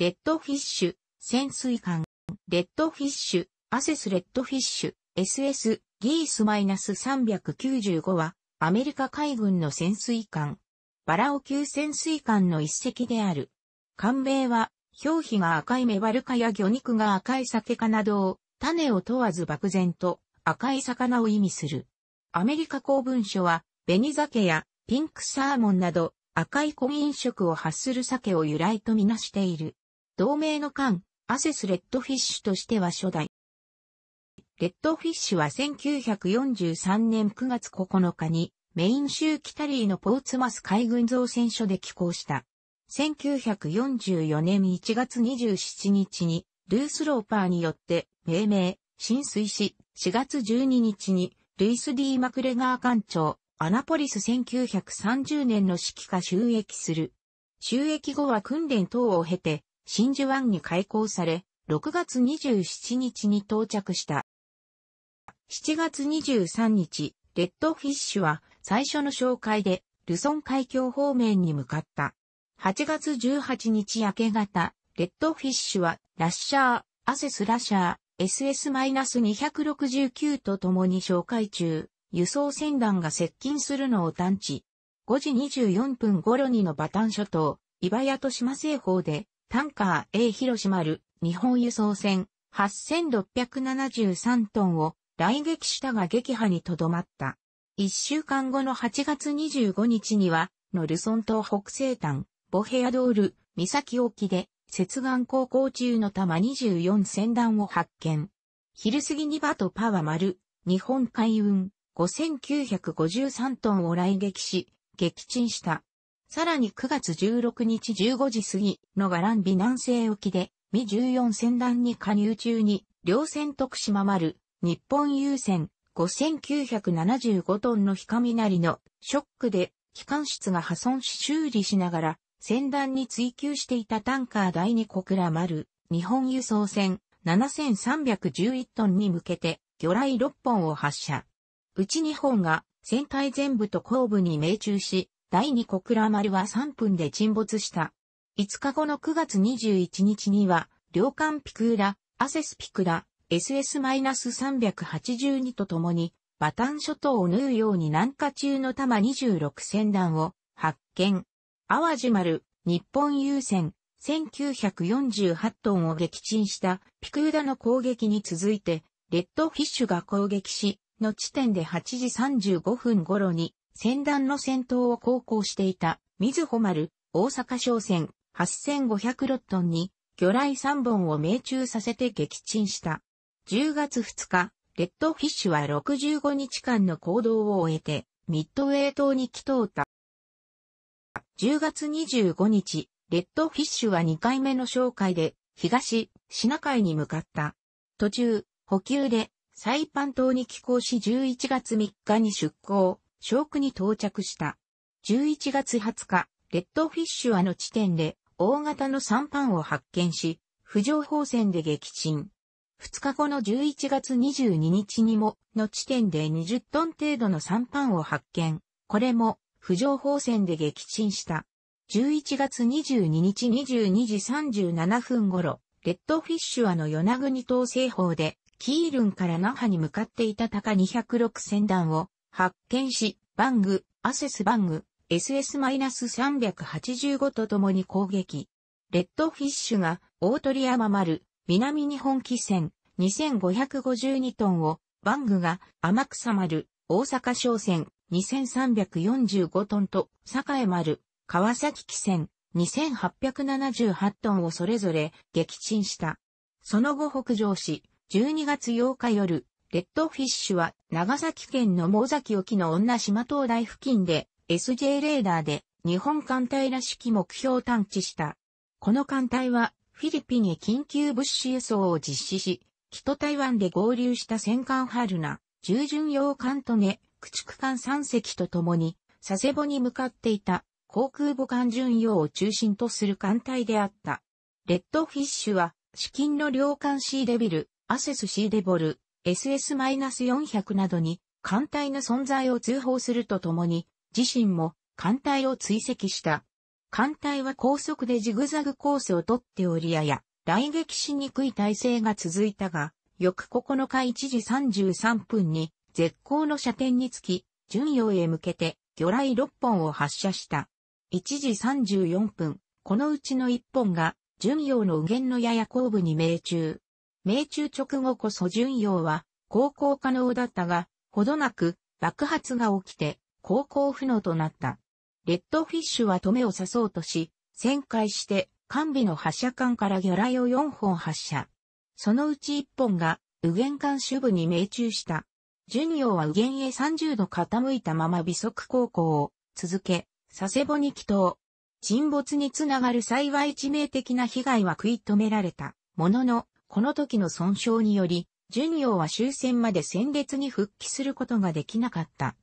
レッドフィッシュ、潜水艦、レッドフィッシュ、アセスレッドフィッシュ、SS、ギースマイナス -395 は、アメリカ海軍の潜水艦、バラオ級潜水艦の一隻である。艦名は、表皮が赤いメバルカや魚肉が赤い酒かなどを、種を問わず漠然と赤い魚を意味する。アメリカ公文書は、紅酒やピンクサーモンなど赤い婚飲色を発する酒を由来とみなしている。同盟の艦、アセス・レッドフィッシュとしては初代。レッドフィッシュは1943年9月9日にメイン州キタリーのポーツマス海軍造船所で寄港した。1944年1月27日にルース・ローパーによって命名、浸水し、4月12日にルイス・ディー・マクレガー艦長、アナポリス1930年の指揮下収益する。収益後は訓練等を経て、真珠湾に開港され、6月27日に到着した。7月23日、レッドフィッシュは最初の紹介で、ルソン海峡方面に向かった。8月18日明け方、レッドフィッシュは、ラッシャー、アセスラッシャー、SS-269 と共に紹介中、輸送船団が接近するのを探知。5時24分頃にのバタン諸島、イバヤと島西方で、タンカー A 広島丸日本輸送船8673トンを来撃したが撃破にとどまった。一週間後の8月25日には、のルソン島北西端、ボヘアドール、岬沖で、接岸航行中の玉24船団を発見。昼過ぎにバトパワ丸、日本海運、5953トンを来撃し、撃沈した。さらに9月16日15時過ぎのガランビ南西沖で、ミ14船団に加入中に、両船徳島丸、日本優船、5975トンの火雷のショックで、機関室が破損し修理しながら、船団に追求していたタンカー第2小倉丸、日本輸送船、7311トンに向けて、魚雷6本を発射。うち2本が船体全部と後部に命中し、第2小倉丸は3分で沈没した。5日後の9月21日には、両艦ピクーラ、アセスピクラ、SS-382 とともに、バタン諸島を縫うように南下中の玉26船団を発見。淡路丸、日本優先、1948トンを撃沈したピクーラの攻撃に続いて、レッドフィッシュが攻撃し、の地点で8時35分頃に戦団の戦闘を航行していた、水穂丸、大阪商船、8500ロットンに、魚雷3本を命中させて撃沈した。10月2日、レッドフィッシュは65日間の行動を終えて、ミッドウェイ島に帰投った。10月25日、レッドフィッシュは2回目の紹介で、東、シナ海に向かった。途中、補給で、サイパン島に寄港し11月3日に出港。小区に到着した。11月20日、レッドフィッシュアの地点で大型のパ班を発見し、浮上砲戦で撃沈。2日後の11月22日にも、の地点で20トン程度のパ班を発見。これも、浮上砲戦で撃沈した。11月22日22時37分頃、レッドフィッシュアの与那国島西方で、キールンから那覇に向かっていた高206船団を発見し、バング、アセスバング、SS-385 と共に攻撃。レッドフィッシュが大鳥山丸、南日本汽船、2552トンを、バングが天草丸、大阪商船、2345トンと、栄丸、川崎汽船、2878トンをそれぞれ撃沈した。その後北上し、12月8日夜、レッドフィッシュは長崎県の毛崎沖の女島灯台付近で SJ レーダーで日本艦隊らしき目標を探知した。この艦隊はフィリピンへ緊急物資輸送を実施し、北台湾で合流した戦艦ハルナ、従巡洋艦とね、駆逐艦3隻と共に佐世保に向かっていた航空母艦巡洋を中心とする艦隊であった。レッドフィッシュは資金の両艦シーデビル、アセスシーデボル、SS-400 などに艦隊の存在を通報するとともに、自身も艦隊を追跡した。艦隊は高速でジグザグコースをとっておりやや、来撃しにくい体制が続いたが、翌9日1時33分に絶好の射点につき、巡洋へ向けて魚雷6本を発射した。1時34分、このうちの1本が巡洋の右舷のやや後部に命中。命中直後こそ巡洋は航行可能だったが、ほどなく爆発が起きて航行不能となった。レッドフィッシュは止めを刺そうとし、旋回して完備の発射管から魚雷を4本発射。そのうち1本が右舷艦主部に命中した。巡洋は右舷へ30度傾いたまま微速航行を続け、佐世保に帰島。沈没につながる幸い致命的な被害は食い止められた。ものの、この時の損傷により、巡洋は終戦まで戦列に復帰することができなかった。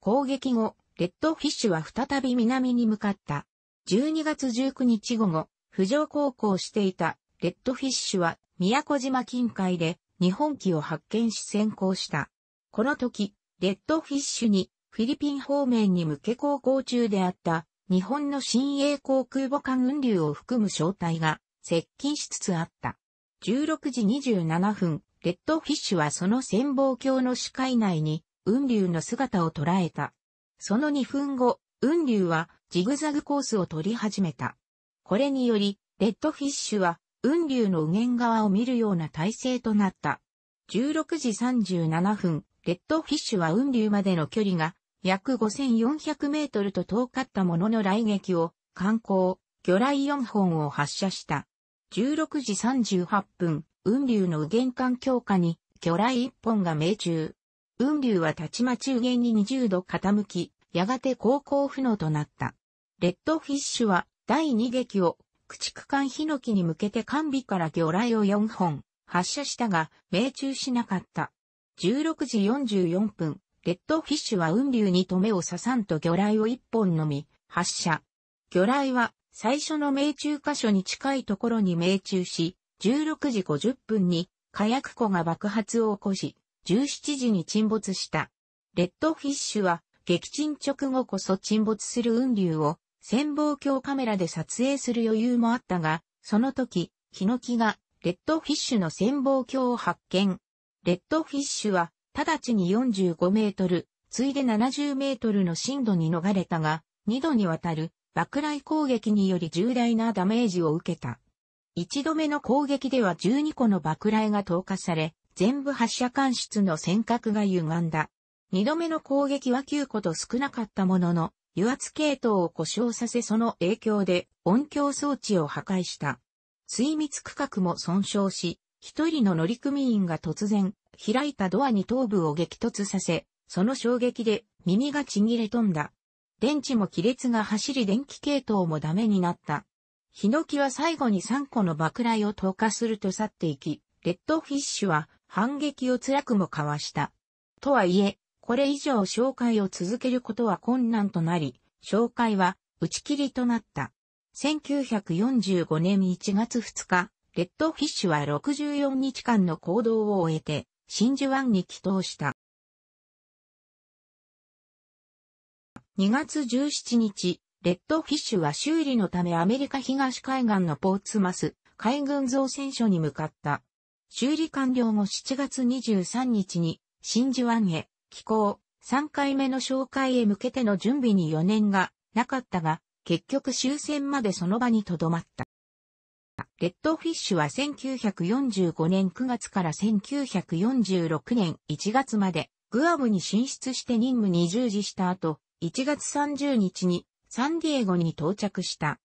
攻撃後、レッドフィッシュは再び南に向かった。12月19日午後、浮上航行していたレッドフィッシュは宮古島近海で日本機を発見し先行した。この時、レッドフィッシュにフィリピン方面に向け航行中であった日本の新鋭航空母艦運流を含む正体が接近しつつあった。16時27分、レッドフィッシュはその潜望鏡の視界内に、雲竜の姿を捉えた。その2分後、雲竜はジグザグコースを取り始めた。これにより、レッドフィッシュは雲竜の右舷側を見るような体勢となった。16時37分、レッドフィッシュは雲竜までの距離が約5400メートルと遠かったものの来撃を、観光、魚雷4本を発射した。16時38分、雲竜の右舷艦強化に、魚雷一本が命中。雲竜はたちまち右に20度傾き、やがて航行不能となった。レッドフィッシュは第2撃を駆逐艦ヒノキに向けて完備から魚雷を4本発射したが命中しなかった。16時44分、レッドフィッシュは雲竜に止めを刺さんと魚雷を1本のみ発射。魚雷は最初の命中箇所に近いところに命中し、16時50分に火薬庫が爆発を起こし、17時に沈没した。レッドフィッシュは撃沈直後こそ沈没する雲流を潜望鏡カメラで撮影する余裕もあったが、その時、ヒノキがレッドフィッシュの潜望鏡を発見。レッドフィッシュは直ちに45メートル、ついで70メートルの深度に逃れたが、2度にわたる爆雷攻撃により重大なダメージを受けた。一度目の攻撃では12個の爆雷が投下され、全部発射管室の尖閣が歪んだ。二度目の攻撃は9個と少なかったものの、油圧系統を故障させその影響で音響装置を破壊した。水密区画も損傷し、一人の乗組員が突然、開いたドアに頭部を激突させ、その衝撃で耳がちぎれ飛んだ。電池も亀裂が走り電気系統もダメになった。ヒノキは最後に3個の爆雷を投下すると去っていき、レッドフィッシュは反撃を辛くもかわした。とはいえ、これ以上紹介を続けることは困難となり、紹介は打ち切りとなった。1945年1月2日、レッドフィッシュは64日間の行動を終えて、真珠湾に帰投した。2月17日、レッドフィッシュは修理のためアメリカ東海岸のポーツマス海軍造船所に向かった。修理完了後7月23日に真珠湾へ寄港3回目の紹介へ向けての準備に余念がなかったが結局終戦までその場に留まった。レッドフィッシュは1945年9月から1946年1月までグアムに進出して任務に従事した後、1月30日にサンディエゴに到着した。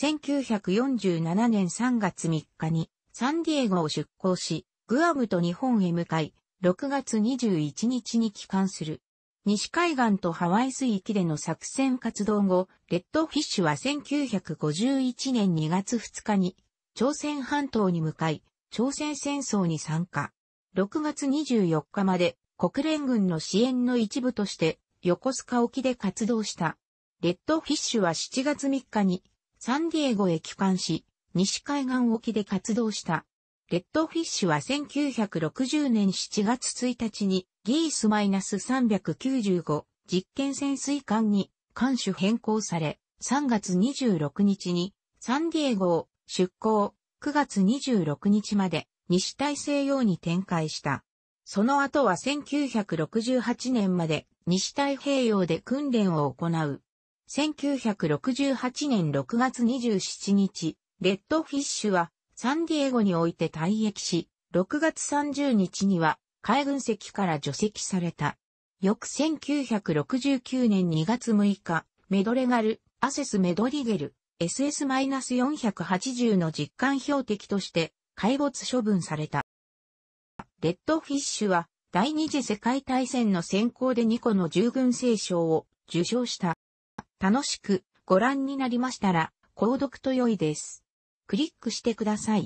1947年3月3日にサンディエゴを出港し、グアムと日本へ向かい、6月21日に帰還する。西海岸とハワイ水域での作戦活動後、レッドフィッシュは1951年2月2日に、朝鮮半島に向かい、朝鮮戦争に参加。6月24日まで国連軍の支援の一部として横須賀沖で活動した。レッドフィッシュは7月3日にサンディエゴへ帰還し、西海岸沖で活動した。レッドフィッシュは1960年7月1日にギースマイナス -395 実験潜水艦に艦首変更され、3月26日にサンディエゴを出港、9月26日まで西大西洋に展開した。その後は1968年まで西太平洋で訓練を行う。1968年6月27日、レッドフィッシュはサンディエゴにおいて退役し、6月30日には海軍籍から除籍された。翌1969年2月6日、メドレガル、アセスメドリゲル、SS-480 の実感標的として、海没処分された。レッドフィッシュは第二次世界大戦の先行で2個の従軍聖賞を受賞した。楽しくご覧になりましたら、購読と良いです。クリックしてください。